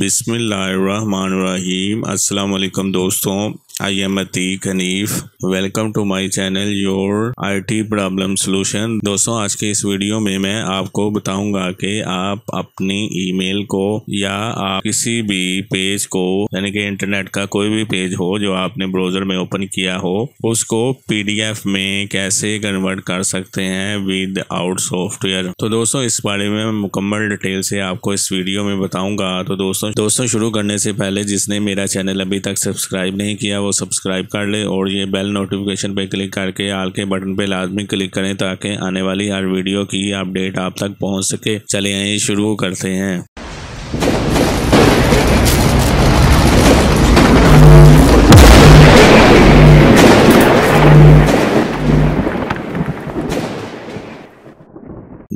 अस्सलाम वालेकुम दोस्तों I am Atik Hanif. Welcome to my channel Your IT Problem Solution. दोस्तों आज के इस वीडियो में मैं आपको बताऊंगा कि आप अपनी ईमेल को या आप किसी भी पेज को यानी कि इंटरनेट का कोई भी पेज हो जो आपने ब्राउजर में ओपन किया हो उसको पीडीएफ में कैसे कन्वर्ट कर सकते हैं विद आउट सॉफ्टवेयर तो दोस्तों इस बारे में मुकम्मल डिटेल से आपको इस वीडियो में बताऊंगा तो दोस्तों दोस्तों शुरू करने से पहले जिसने मेरा चैनल अभी तक सब्सक्राइब नहीं किया वो सब्सक्राइब कर ले और ये बेल नोटिफिकेशन पे क्लिक करके आल के बटन पे लाजमी क्लिक करें ताकि आने वाली हर वीडियो की अपडेट आप तक पहुंच सके चले आए शुरू करते हैं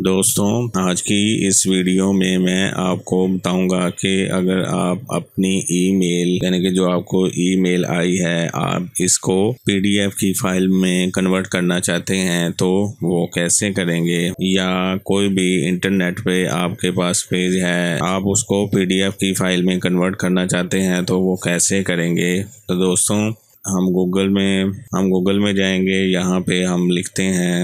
दोस्तों आज की इस वीडियो में मैं आपको बताऊंगा कि अगर आप अपनी ईमेल यानी कि जो आपको ईमेल आई है आप इसको पीडीएफ की फाइल में कन्वर्ट करना चाहते हैं तो वो कैसे करेंगे या कोई भी इंटरनेट पे आपके पास पेज है आप उसको पीडीएफ की फाइल में कन्वर्ट करना चाहते हैं तो वो कैसे करेंगे तो दोस्तों हम गूगल में हम गूगल में जाएंगे यहाँ पे हम लिखते हैं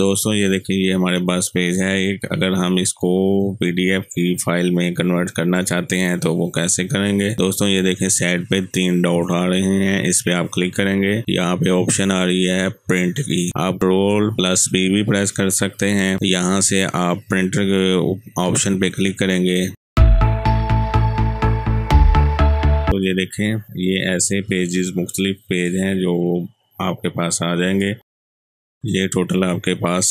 दोस्तों ये देखिए ये हमारे पास पेज है एक अगर हम इसको पीडीएफ की फाइल में कन्वर्ट करना चाहते हैं तो वो कैसे करेंगे दोस्तों ये देखें साइड पे तीन डॉट आ रहे हैं इस पे आप क्लिक करेंगे यहाँ पे ऑप्शन आ रही है प्रिंट की आप रोल प्लस बी भी प्रेस कर सकते हैं यहाँ से आप प्रिंटर के ऑप्शन पे क्लिक करेंगे तो ये देखें ये ऐसे पेजेस मुख्तलिफ पेज हैं जो आपके पास आ जाएंगे ये टोटल आपके पास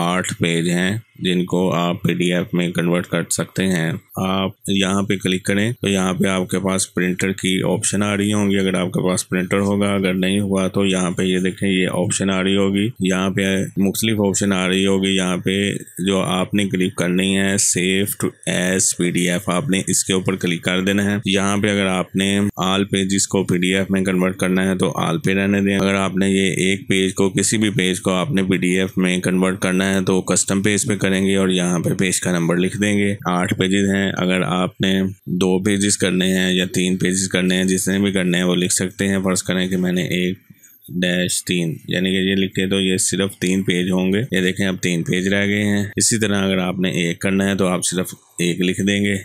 आठ पेज हैं जिनको आप पीडीएफ में कन्वर्ट कर सकते हैं आप यहाँ पे क्लिक करें तो यहाँ पे आपके पास प्रिंटर की ऑप्शन आ रही होंगी अगर आपके पास प्रिंटर होगा अगर नहीं हुआ तो यहाँ पे ये देखें ये ऑप्शन आ रही होगी यहाँ पे मुख्तलिफ ऑप्शन आ रही होगी यहाँ पे जो आपने क्लिक करनी है सेफ टू एस पी आपने इसके ऊपर क्लिक कर देना है यहाँ पे अगर आपने आल पेजेस को पी में कन्वर्ट करना है तो आल पे रहने दें अगर आपने ये एक पेज को किसी भी पेज को आपने पी में कन्वर्ट करना है तो कस्टम पेज पे कर करेंगे और यहाँ पे पेज का नंबर लिख देंगे आठ पेजेस हैं अगर आपने दो पेजेस करने हैं या तीन पेजेस करने हैं जितने भी करने हैं वो लिख सकते हैं फर्ज करें कि मैंने एक डैश तीन यानी कि ये लिखे तो ये सिर्फ तीन पेज होंगे ये देखें अब तीन पेज रह गए हैं इसी तरह अगर आपने एक करना है तो आप सिर्फ एक लिख देंगे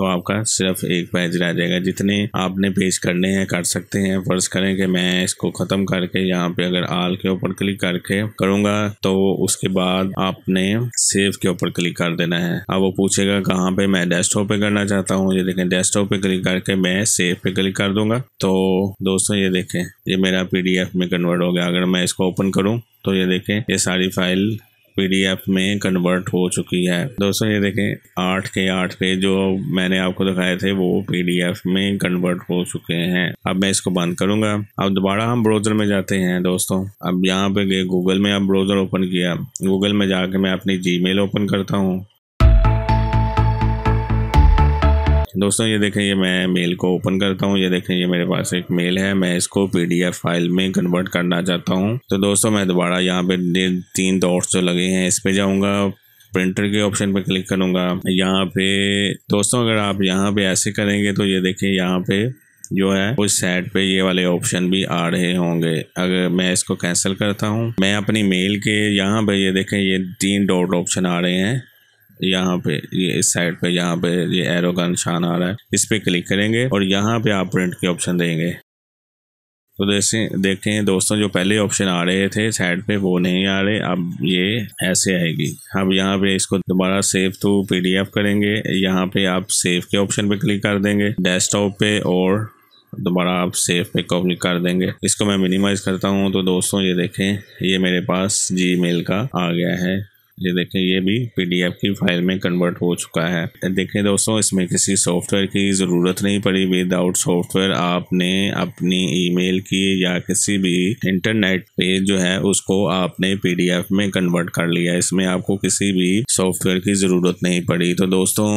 तो आपका सिर्फ एक पेज रह जाएगा जितने आपने पेज करने हैं कर सकते हैं फर्ज करें कि मैं इसको ख़त्म करके यहाँ पे अगर आल के ऊपर क्लिक करके करूंगा तो उसके बाद आपने सेव के ऊपर क्लिक कर देना है अब वो पूछेगा कहाँ पे मैं डेस्कटॉप पे करना चाहता हूँ ये देखें डेस्कटॉप पे क्लिक करके मैं सेव पे क्लिक कर दूंगा तो दोस्तों ये देखें ये मेरा पीडीएफ में कन्वर्ट हो गया अगर मैं इसको ओपन करूँ तो ये देखें ये सारी फाइल पीडीएफ में कन्वर्ट हो चुकी है दोस्तों ये देखें आठ के आठ के जो मैंने आपको दिखाए थे वो पीडीएफ में कन्वर्ट हो चुके हैं अब मैं इसको बंद करूंगा अब दोबारा हम ब्राउजर में जाते हैं दोस्तों अब यहाँ पे गए गूगल में अब ब्राउजर ओपन किया गूगल में जाके मैं अपनी जी ओपन करता हूँ दोस्तों ये देखें ये मैं मेल को ओपन करता हूँ ये देखें ये मेरे पास एक मेल है मैं इसको पीडीएफ फाइल में कन्वर्ट करना चाहता हूँ तो दोस्तों मैं दोबारा यहाँ पे तीन डॉट्स जो लगे हैं इस पे जाऊँगा प्रिंटर के ऑप्शन पे क्लिक करूँगा यहाँ पे दोस्तों अगर आप यहाँ पे ऐसे करेंगे तो ये देखें यहाँ पे जो है उस साइड पे ये वाले ऑप्शन भी आ रहे होंगे अगर मैं इसको कैंसिल करता हूँ मैं अपनी मेल के यहाँ पे ये देखें ये तीन डॉट ऑप्शन आ रहे हैं यहाँ पे ये इस साइड पे यहाँ पे ये एरो का निशान आ रहा है इस पे क्लिक करेंगे और यहाँ पे आप प्रिंट के ऑप्शन देंगे तो जैसे देखें दोस्तों जो पहले ऑप्शन आ रहे थे साइड पे वो नहीं आ रहे अब ये ऐसे आएगी अब यहाँ पे इसको दोबारा सेव टू पीडीएफ करेंगे यहाँ पे आप सेव के ऑप्शन पे क्लिक कर देंगे डेस्कटॉप पे और दोबारा आप सेव पे क्लिक कर देंगे इसको मैं मिनिमाइज़ करता हूँ तो दोस्तों ये देखें ये मेरे पास जी का आ गया है ये देखें ये भी पीडीएफ की फाइल में कन्वर्ट हो चुका है देखें दोस्तों इसमें किसी सॉफ्टवेयर की ज़रूरत नहीं पड़ी विदाउट सॉफ्टवेयर आपने अपनी ईमेल की या किसी भी इंटरनेट पेज जो है उसको आपने पीडीएफ में कन्वर्ट कर लिया इसमें आपको किसी भी सॉफ्टवेयर की ज़रूरत नहीं पड़ी तो दोस्तों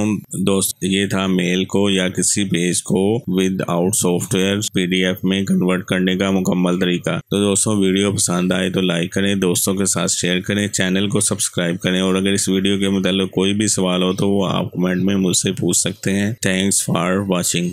दोस्त ये था मेल को या किसी पेज को विदाउट सॉफ्टवेयर पी में कन्वर्ट करने का मुकम्मल तरीका तो दोस्तों वीडियो पसंद आए तो लाइक करें दोस्तों के साथ शेयर करें चैनल को सब्सक्राइब सब्सक्राइब करें और अगर इस वीडियो के मुताबिक कोई भी सवाल हो तो वो आप कमेंट में मुझसे पूछ सकते हैं थैंक्स फॉर वॉचिंग